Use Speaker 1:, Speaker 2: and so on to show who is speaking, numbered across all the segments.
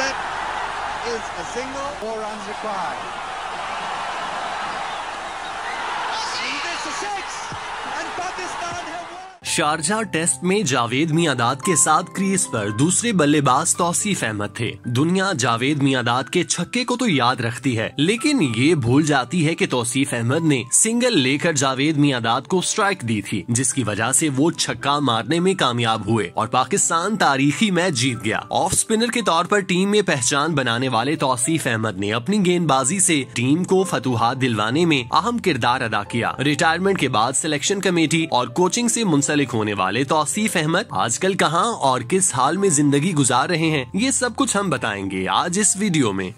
Speaker 1: and a single, four runs required. And this is six, and Pakistan have won. Sharjah test में Javed my dad के साथ crease पर दूसरे बल्लेबाज तौसीफ अहमद थे दुनिया जावेद मियादाद के छक्के को तो याद रखती है लेकिन ये भूल जाती है कि तौसीफ अहमद ने सिंगल लेकर जावेद मियादाद को स्ट्राइक दी थी जिसकी वजह से वो छक्का मारने में कामयाब हुए और पाकिस्तान तारीखी मैच जीत गया ऑफ स्पिनर के तौर पर टीम में पहचान बनाने वाले तौसीफ अहमद ने अपनी गेंदबाजी से टीम को फतुहात दिलवाने में अहम किरदार अदा किया रिटायरमेंट के बाद सिलेक्शन कमेटी और कोचिंग से मुंसलिक मुताबिक होने वाले तोसीफ अहमद आजकल कहाँ और किस हाल में जिंदगी गुजार रहे हैं ये सब कुछ हम बताएंगे आज इस वीडियो में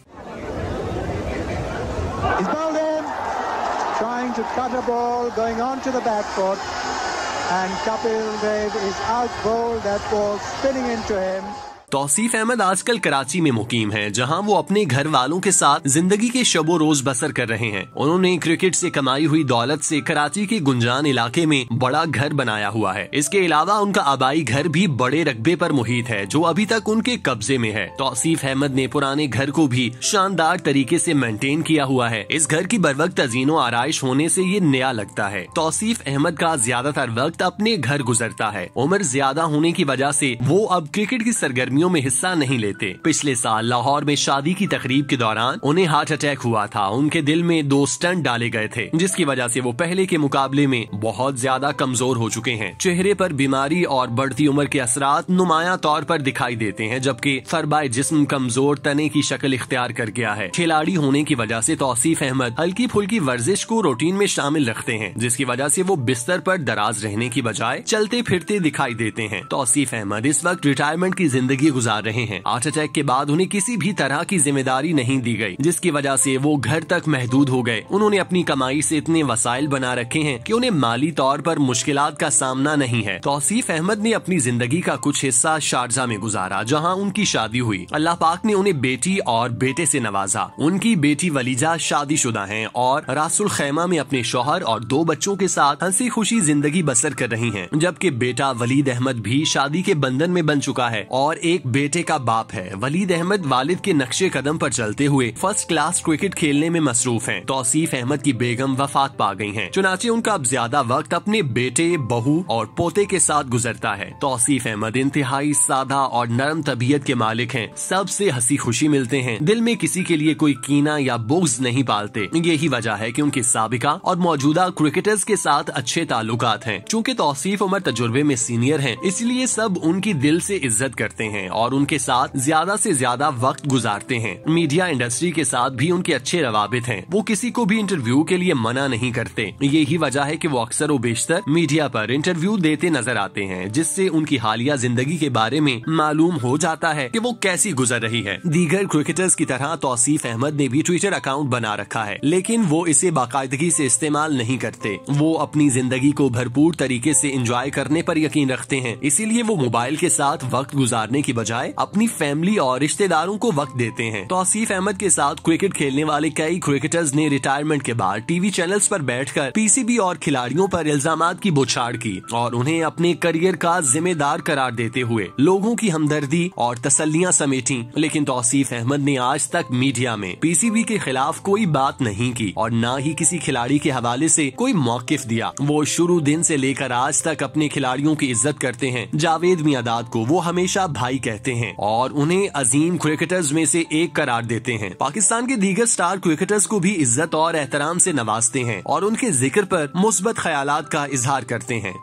Speaker 1: तौसीफ अहमद आजकल कराची में मुकीम है जहां वो अपने घर वालों के साथ जिंदगी के शबो रोज बसर कर रहे हैं उन्होंने क्रिकेट से कमाई हुई दौलत से कराची के गुंजान इलाके में बड़ा घर बनाया हुआ है इसके अलावा उनका आबाई घर भी बड़े रकबे पर मुहित है जो अभी तक उनके कब्जे में है तौसीफ अहमद ने पुराने घर को भी शानदार तरीके से मेंटेन किया हुआ है इस घर की बरवक्त अजीनो आरइश होने से ये नया लगता है तौसीफ अहमद का ज्यादातर वक्त अपने घर गुजरता है उम्र ज्यादा होने की वजह से वो अब क्रिकेट की सरगर्मियों शादियों में हिस्सा नहीं लेते पिछले साल लाहौर में शादी की तकरीब के दौरान उन्हें हार्ट अटैक हुआ था उनके दिल में दो स्टंट डाले गए थे जिसकी वजह से वो पहले के मुकाबले में बहुत ज्यादा कमजोर हो चुके हैं चेहरे पर बीमारी और बढ़ती उम्र के असरात नुमाया तौर पर दिखाई देते हैं जबकि फरबाए जिस्म कमजोर तने की शक्ल इख्तियार कर गया है खिलाड़ी होने की वजह से तौसीफ अहमद हल्की फुल्की वर्जिश को रूटीन में शामिल रखते हैं जिसकी वजह से वो बिस्तर पर दराज रहने की बजाय चलते फिरते दिखाई देते हैं तौसीफ अहमद इस वक्त रिटायरमेंट की जिंदगी भी गुजार रहे हैं हार्ट अटैक के बाद उन्हें किसी भी तरह की जिम्मेदारी नहीं दी गई जिसकी वजह से वो घर तक महदूद हो गए उन्होंने अपनी कमाई से इतने वसाइल बना रखे हैं कि उन्हें माली तौर पर मुश्किल का सामना नहीं है तौसीफ अहमद ने अपनी जिंदगी का कुछ हिस्सा शारजा में गुजारा जहाँ उनकी शादी हुई अल्लाह पाक ने उन्हें बेटी और बेटे से नवाजा उनकी बेटी वलीजा शादी शुदा है और रासुल खैमा में अपने शोहर और दो बच्चों के साथ हंसी खुशी जिंदगी बसर कर रही है जबकि बेटा वलीद अहमद भी शादी के बंधन में बन चुका है और एक एक बेटे का बाप है वलीद अहमद वालिद के नक्शे कदम पर चलते हुए फर्स्ट क्लास क्रिकेट खेलने में मसरूफ हैं। तौसीफ अहमद की बेगम वफात पा गई हैं। चुनाचे उनका अब ज्यादा वक्त अपने बेटे बहू और पोते के साथ गुजरता है तौसीफ अहमद इंतहाई सादा और नरम तबीयत के मालिक है सबसे हंसी खुशी मिलते हैं दिल में किसी के लिए कोई कीना या बोग्स नहीं पालते यही वजह है की उनकी सबका और मौजूदा क्रिकेटर्स के साथ अच्छे ताल्लुक हैं चूँकि तौसीफ उमर तजुर्बे में सीनियर है इसलिए सब उनकी दिल ऐसी इज्जत करते हैं हैं और उनके साथ ज्यादा से ज्यादा वक्त गुजारते हैं मीडिया इंडस्ट्री के साथ भी उनके अच्छे रवाबित हैं वो किसी को भी इंटरव्यू के लिए मना नहीं करते यही वजह है कि वो अक्सर व बेशतर मीडिया पर इंटरव्यू देते नजर आते हैं जिससे उनकी हालिया जिंदगी के बारे में मालूम हो जाता है कि वो कैसी गुजर रही है दीगर क्रिकेटर्स की तरह तौसीफ अहमद ने भी ट्विटर अकाउंट बना रखा है लेकिन वो इसे बाकायदगी से इस्तेमाल नहीं करते वो अपनी जिंदगी को भरपूर तरीके से एंजॉय करने पर यकीन रखते हैं इसीलिए वो मोबाइल के साथ वक्त गुजारने की बजाय अपनी फैमिली और रिश्तेदारों को वक्त देते हैं तोसीफ अहमद के साथ क्रिकेट खेलने वाले कई क्रिकेटर्स ने रिटायरमेंट के बाद टीवी चैनल्स पर बैठकर पीसीबी और खिलाड़ियों पर इल्जाम की बोछाड़ की और उन्हें अपने करियर का जिम्मेदार करार देते हुए लोगों की हमदर्दी और तसलियाँ समेटी लेकिन तोसीफ अहमद ने आज तक मीडिया में पीसीबी के खिलाफ कोई बात नहीं की और न ही किसी खिलाड़ी के हवाले से कोई मौकफ दिया वो शुरू दिन से लेकर आज तक अपने खिलाड़ियों की इज्जत करते हैं जावेद मियादाद को वो हमेशा भाई कहते हैं और उन्हें अजीम क्रिकेटर्स में से एक करार देते हैं पाकिस्तान के दीगर स्टार क्रिकेटर्स को भी इज्जत और एहतराम से नवाजते हैं और उनके जिक्र पर मुस्बत ख्याल का इजहार करते हैं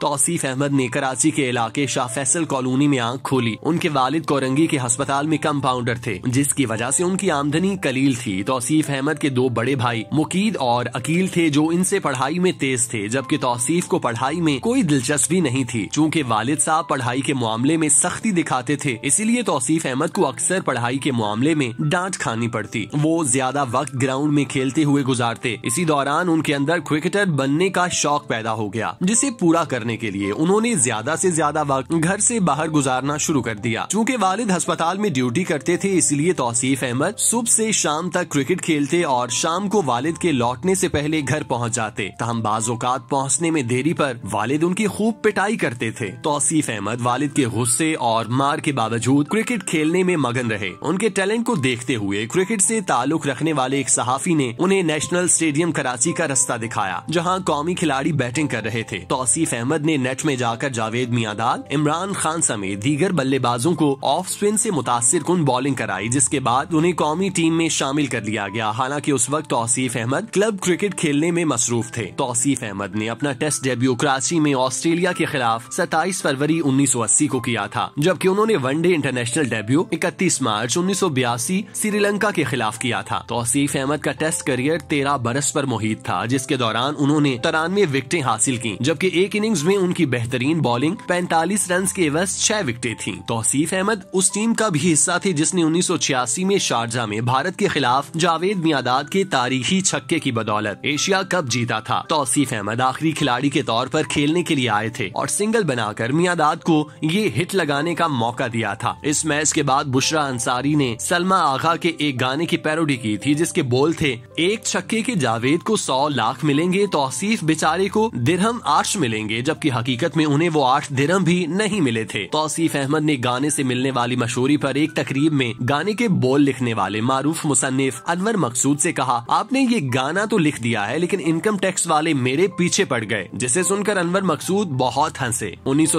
Speaker 1: तौसीफ अहमद ने कराची के इलाके शाह फैसल कॉलोनी में आंख खोली उनके वालिद कोरंगी के अस्पताल में कंपाउंडर थे जिसकी वजह से उनकी आमदनी कलील थी तौसीफ अहमद के दो बड़े भाई मुकीद और अकील थे जो इनसे पढ़ाई में तेज थे जबकि तौसीफ को पढ़ाई में कोई दिलचस्पी नहीं थी चूँकि वालिद साहब पढ़ाई के मामले में सख्ती दिखाते थे इसीलिए तौसीफ अहमद को अक्सर पढ़ाई के मामले में डांट खानी पड़ती वो ज्यादा वक्त ग्राउंड में खेलते हुए गुजारते इसी दौरान उनके अंदर क्रिकेटर बनने का शौक पैदा हो गया जिसे पूरा करने करने के लिए उन्होंने ज्यादा से ज्यादा वक्त घर से बाहर गुजारना शुरू कर दिया चूँकि वालिद अस्पताल में ड्यूटी करते थे इसलिए तोसीफ़ अहमद सुबह से शाम तक क्रिकेट खेलते और शाम को वालिद के लौटने से पहले घर पहुंच जाते तहम बाजात पहुंचने में देरी पर वालिद उनकी खूब पिटाई करते थे तोसीफ़ अहमद वालिद के गुस्से और मार के बावजूद क्रिकेट खेलने में मगन रहे उनके टैलेंट को देखते हुए क्रिकेट से ताल्लुक रखने वाले एक सहाफी ने उन्हें नेशनल स्टेडियम कराची का रास्ता दिखाया जहां कौमी खिलाड़ी बैटिंग कर रहे थे तोसीफ अहमद अहमद ने नेट में जाकर जावेद मियादाद इमरान खान समेत दीगर बल्लेबाजों को ऑफ स्पिन से मुतासर कुन बॉलिंग कराई जिसके बाद उन्हें कौमी टीम में शामिल कर लिया गया हालांकि उस वक्त तोसीफ अहमद क्लब क्रिकेट खेलने में मसरूफ थे तोसीफ अहमद ने अपना टेस्ट डेब्यू कराची में ऑस्ट्रेलिया के खिलाफ सताईस फरवरी उन्नीस सौ अस्सी को किया था जबकि उन्होंने वनडे इंटरनेशनल डेब्यू इकतीस मार्च उन्नीस सौ बयासी श्रीलंका के खिलाफ किया था तोसीफ अहमद का टेस्ट करियर तेरह बरस आरोप मुहित था जिसके दौरान उन्होंने तिरानवे विकटें हासिल की जबकि एक इनिंग्स में उनकी बेहतरीन बॉलिंग 45 रन के एवज छह विकेटें थी तौसीफ अहमद उस टीम का भी हिस्सा थे जिसने उन्नीस में शारजा में भारत के खिलाफ जावेद मियादाद के तारीखी छक्के की बदौलत एशिया कप जीता था तौसीफ अहमद आखिरी खिलाड़ी के तौर पर खेलने के लिए आए थे और सिंगल बनाकर मियादाद को ये हिट लगाने का मौका दिया था इस मैच के बाद बुशरा अंसारी ने सलमा आगा के एक गाने की पैरोडी की थी जिसके बोल थे एक छक्के के जावेद को सौ लाख मिलेंगे तोसीफ बेचारे को दिरहम आर्श मिलेंगे जब जबकि हकीकत में उन्हें वो आठ दिरम भी नहीं मिले थे तोसीफ अहमद ने गाने से मिलने वाली मशहूरी पर एक तकरीब में गाने के बोल लिखने वाले मारूफ मुसनफ अनवर मकसूद से कहा आपने ये गाना तो लिख दिया है लेकिन इनकम टैक्स वाले मेरे पीछे पड़ गए जिसे सुनकर अनवर मकसूद बहुत हंसे उन्नीस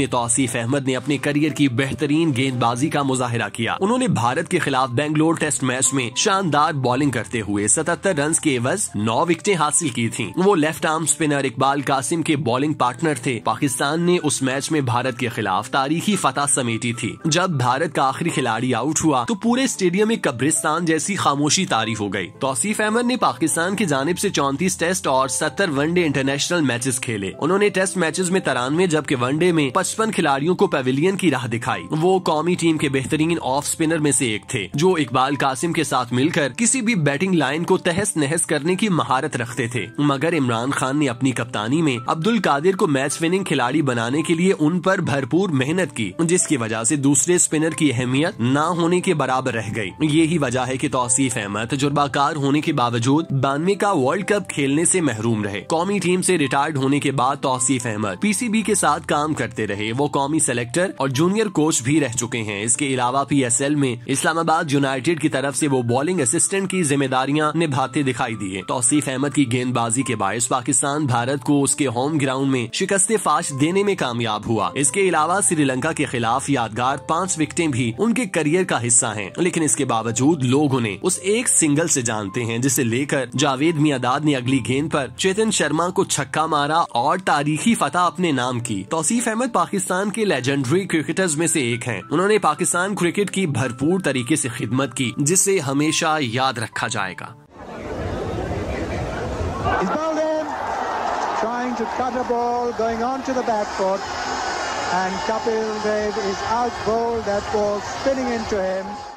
Speaker 1: में तोसीफ अहमद ने अपने करियर की बेहतरीन गेंदबाजी का मुजाहरा किया उन्होंने भारत के खिलाफ बेंगलोर टेस्ट मैच में शानदार बॉलिंग करते हुए सतहत्तर रन के एवज नौ विकेटें हासिल की थी वो left arm spinner Iqbal Qasim के बॉलिंग पार्ट पार्टनर थे पाकिस्तान ने उस मैच में भारत के खिलाफ तारीखी फतह समेटी थी जब भारत का आखिरी खिलाड़ी आउट हुआ तो पूरे स्टेडियम में कब्रिस्तान जैसी खामोशी तारी हो गयी तोसीफ अहमद ने पाकिस्तान की जानब ऐसी चौंतीस टेस्ट और सत्तर वनडे इंटरनेशनल मैचेस खेले उन्होंने टेस्ट मैचेस में तिरानवे जबकि वनडे में पचपन खिलाड़ियों को पेविलियन की राह दिखाई वो कौमी टीम के बेहतरीन ऑफ स्पिनर में से एक थे जो इकबाल कासिम के साथ मिलकर किसी भी बैटिंग लाइन को तहस नहस करने की महारत रखते थे मगर इमरान खान ने अपनी कप्तानी में अब्दुल कादिर को को मैच विनिंग खिलाड़ी बनाने के लिए उन पर भरपूर मेहनत की जिसकी वजह से दूसरे स्पिनर की अहमियत न होने के बराबर रह गई यही वजह है कि तौसीफ अहमद तजुर्बाकार होने के बावजूद बानवे का वर्ल्ड कप खेलने से महरूम रहे कौमी टीम से रिटायर्ड होने के बाद तौसीफ अहमद बी के साथ काम करते रहे वो कौमी सेलेक्टर और जूनियर कोच भी रह चुके हैं इसके अलावा पी में इस्लामाबाद यूनाइटेड की तरफ ऐसी वो बॉलिंग असिस्टेंट की जिम्मेदारियाँ निभाते दिखाई दिए तौसीफ अहमद की गेंदबाजी के बायस पाकिस्तान भारत को उसके होम ग्राउंड में शिकस्त फाश देने में कामयाब हुआ इसके अलावा श्रीलंका के खिलाफ यादगार पाँच विकेटें भी उनके करियर का हिस्सा हैं लेकिन इसके बावजूद लोग उन्हें उस एक सिंगल से जानते हैं जिसे लेकर जावेद मियादाद ने अगली गेंद पर चेतन शर्मा को छक्का मारा और तारीखी फतह अपने नाम की तोसीफ अहमद पाकिस्तान के लेजेंडरी क्रिकेटर्स में से एक हैं उन्होंने पाकिस्तान क्रिकेट की भरपूर तरीके से खिदमत की जिसे हमेशा याद रखा जाएगा trying to cut a ball, going on to the backcourt. And Kapil Dev is out bowled, that ball spinning into him.